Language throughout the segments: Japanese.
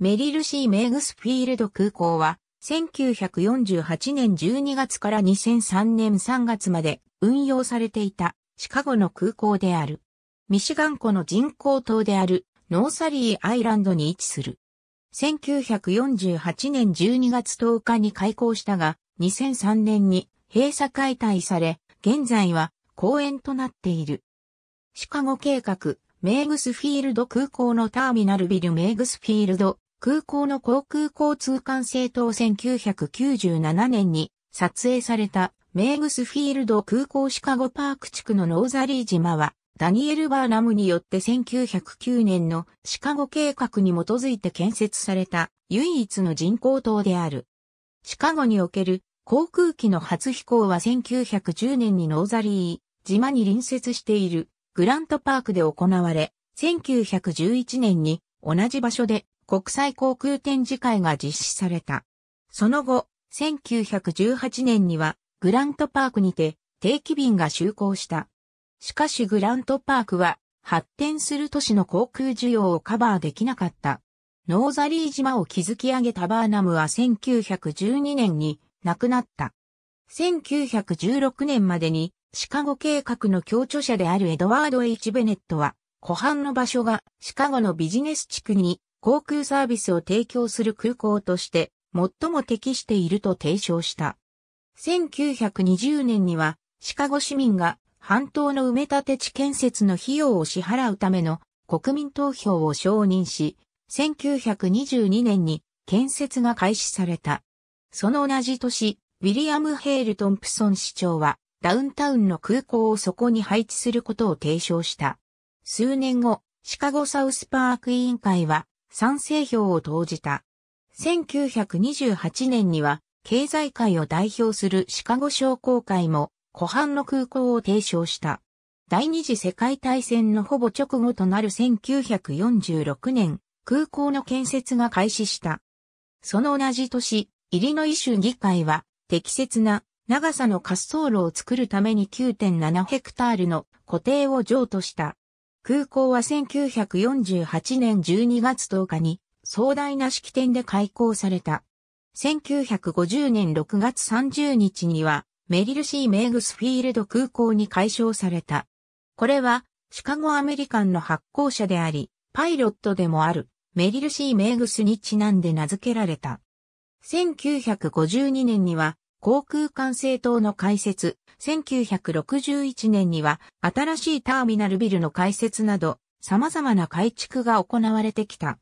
メリルシー・メイグスフィールド空港は、1948年12月から2003年3月まで運用されていたシカゴの空港である。ミシガン湖の人工島であるノーサリーアイランドに位置する。1948年12月10日に開港したが、2003年に閉鎖解体され、現在は公園となっている。シカゴ計画、メイグスフィールド空港のターミナルビルメイグスフィールド空港の航空交通管制塔1997年に撮影されたメーグスフィールド空港シカゴパーク地区のノーザリー島はダニエル・バーナムによって1909年のシカゴ計画に基づいて建設された唯一の人工島である。シカゴにおける航空機の初飛行は1910年にノーザリー島に隣接しているグラントパークで行われ、1911年に同じ場所で国際航空展示会が実施された。その後、1918年にはグラントパークにて定期便が就航した。しかしグラントパークは発展する都市の航空需要をカバーできなかった。ノーザリー島を築き上げたバーナムは1912年に亡くなった。1916年までにシカゴ計画の協著者であるエドワード・ H・ ベネットは、湖畔の場所がシカゴのビジネス地区に航空サービスを提供する空港として最も適していると提唱した。1920年にはシカゴ市民が半島の埋め立て地建設の費用を支払うための国民投票を承認し、1922年に建設が開始された。その同じ年、ウィリアム・ヘール・トンプソン市長はダウンタウンの空港をそこに配置することを提唱した。数年後、シカゴサウスパーク委員会は賛成票を投じた。1928年には、経済界を代表するシカゴ商工会も、湖畔の空港を提唱した。第二次世界大戦のほぼ直後となる1946年、空港の建設が開始した。その同じ年、イリノイ州議会は、適切な長さの滑走路を作るために9.7ヘクタールの固定を譲渡した。空港は1948年12月10日に壮大な式典で開港された。1950年6月30日にはメリルシー・メイグスフィールド空港に改称された。これはシカゴアメリカンの発行者であり、パイロットでもあるメリルシー・メイグスにちなんで名付けられた。1952年には航空管制塔の開設、1961年には新しいターミナルビルの開設など様々な改築が行われてきた。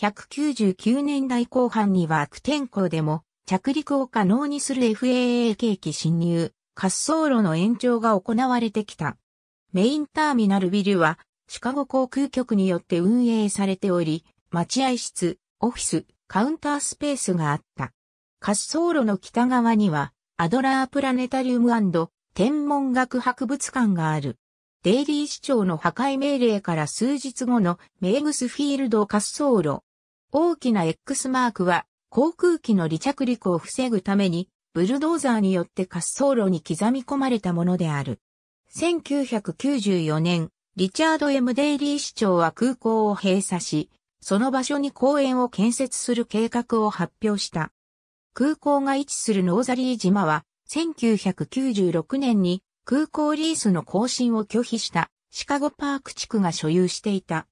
199年代後半には悪天候でも着陸を可能にする FAA 景気侵入、滑走路の延長が行われてきた。メインターミナルビルはシカゴ航空局によって運営されており、待合室、オフィス、カウンタースペースがあった。滑走路の北側には、アドラープラネタリウム天文学博物館がある。デイリー市長の破壊命令から数日後のメーグスフィールド滑走路。大きな X マークは航空機の離着陸を防ぐためにブルドーザーによって滑走路に刻み込まれたものである。1994年、リチャード・ M・ デイリー市長は空港を閉鎖し、その場所に公園を建設する計画を発表した。空港が位置するノーザリー島は、1996年に空港リースの更新を拒否したシカゴパーク地区が所有していた。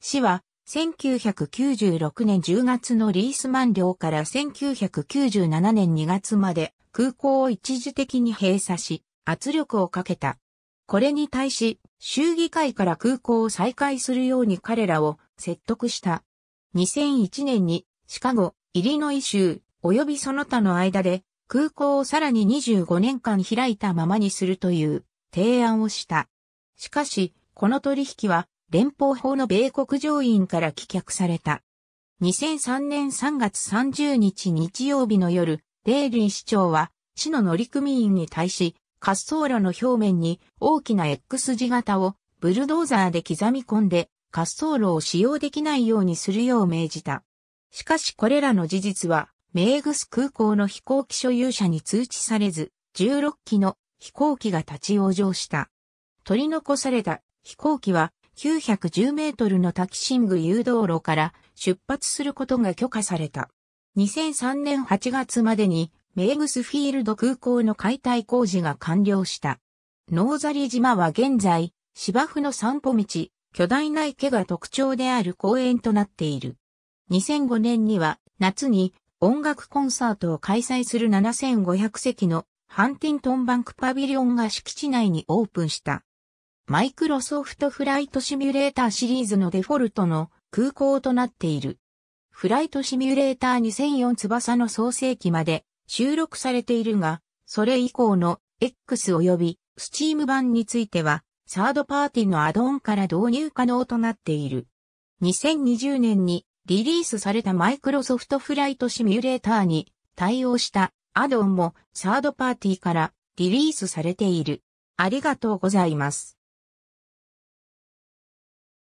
市は、1996年10月のリース満了から1997年2月まで空港を一時的に閉鎖し、圧力をかけた。これに対し、州議会から空港を再開するように彼らを説得した。2001年にシカゴ、イリノイ州、及びその他の間で空港をさらに25年間開いたままにするという提案をした。しかし、この取引は連邦法の米国上院から棄却された。2003年3月30日日曜日の夜、デーリー市長は市の乗組員に対し滑走路の表面に大きな X 字型をブルドーザーで刻み込んで滑走路を使用できないようにするよう命じた。しかしこれらの事実はメーグス空港の飛行機所有者に通知されず、16機の飛行機が立ち往生した。取り残された飛行機は910メートルのタキシング誘導路から出発することが許可された。2003年8月までにメーグスフィールド空港の解体工事が完了した。ノーザリ島は現在芝生の散歩道、巨大な池が特徴である公園となっている。2005年には夏に音楽コンサートを開催する7500席のハンティントンバンクパビリオンが敷地内にオープンした。マイクロソフトフライトシミュレーターシリーズのデフォルトの空港となっている。フライトシミュレーター2004翼の創世記まで収録されているが、それ以降の X 及びスチーム版については、サードパーティのアドオンから導入可能となっている。2020年にリリースされたマイクロソフトフライトシミュレーターに対応したアドオンもサードパーティーからリリースされている。ありがとうございます。